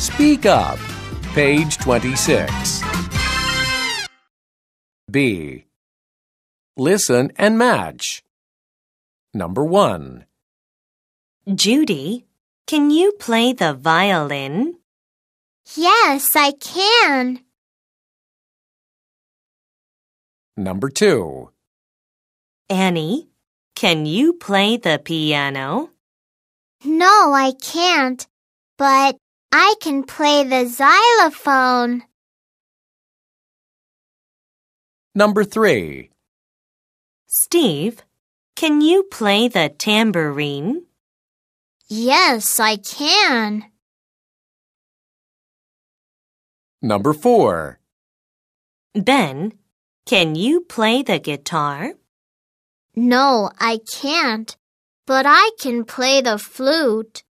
Speak Up, page 26. B. Listen and match. Number 1. Judy, can you play the violin? Yes, I can. Number 2. Annie, can you play the piano? No, I can't, but I can play the xylophone. Number three. Steve, can you play the tambourine? Yes, I can. Number four. Ben, can you play the guitar? No, I can't, but I can play the flute.